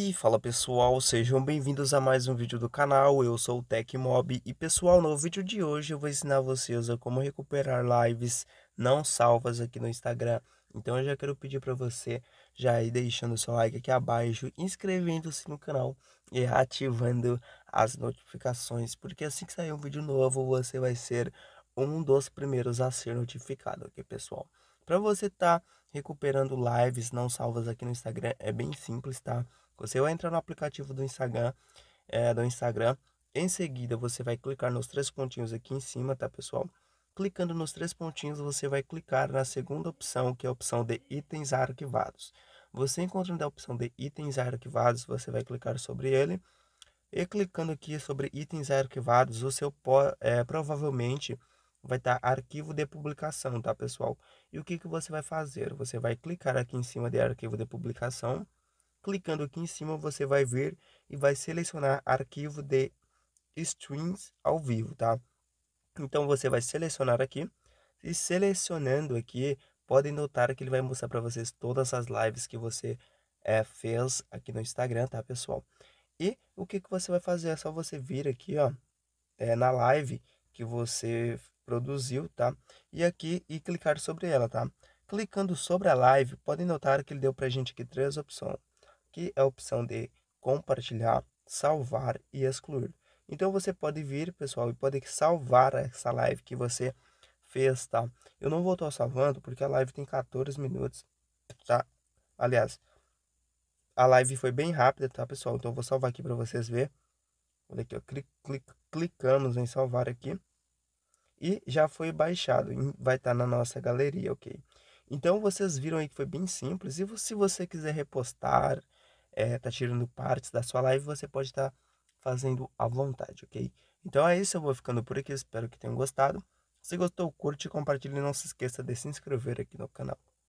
E fala pessoal, sejam bem-vindos a mais um vídeo do canal, eu sou o Tecmob e pessoal, no vídeo de hoje eu vou ensinar vocês a como recuperar lives não salvas aqui no Instagram. Então eu já quero pedir para você já ir deixando seu like aqui abaixo, inscrevendo-se no canal e ativando as notificações, porque assim que sair um vídeo novo você vai ser um dos primeiros a ser notificado, ok pessoal? Para você estar tá recuperando lives não salvas aqui no Instagram, é bem simples, tá? Você vai entrar no aplicativo do Instagram, é, do Instagram. Em seguida, você vai clicar nos três pontinhos aqui em cima, tá, pessoal? Clicando nos três pontinhos, você vai clicar na segunda opção, que é a opção de itens arquivados. Você encontrando a opção de itens arquivados, você vai clicar sobre ele. E clicando aqui sobre itens arquivados, o seu é, provavelmente vai estar arquivo de publicação, tá, pessoal? E o que, que você vai fazer? Você vai clicar aqui em cima de arquivo de publicação. Clicando aqui em cima, você vai vir e vai selecionar arquivo de streams ao vivo, tá? Então, você vai selecionar aqui. E selecionando aqui, podem notar que ele vai mostrar para vocês todas as lives que você é, fez aqui no Instagram, tá, pessoal? E o que, que você vai fazer? É só você vir aqui, ó, é, na live que você produziu, tá? E aqui e clicar sobre ela, tá? Clicando sobre a live, podem notar que ele deu pra gente aqui três opções, que é a opção de compartilhar, salvar e excluir. Então você pode vir, pessoal, e pode salvar essa live que você fez, tá? Eu não vou estar salvando porque a live tem 14 minutos, tá? Aliás, a live foi bem rápida, tá, pessoal? Então eu vou salvar aqui para vocês ver. Olha aqui, ó, clic, clic, clicamos em salvar aqui e já foi baixado, vai estar tá na nossa galeria, ok? Então vocês viram aí que foi bem simples e se você quiser repostar, é, tá tirando partes da sua live, você pode estar tá fazendo à vontade, ok? Então é isso, eu vou ficando por aqui, espero que tenham gostado. Se gostou, curte, compartilhe e não se esqueça de se inscrever aqui no canal.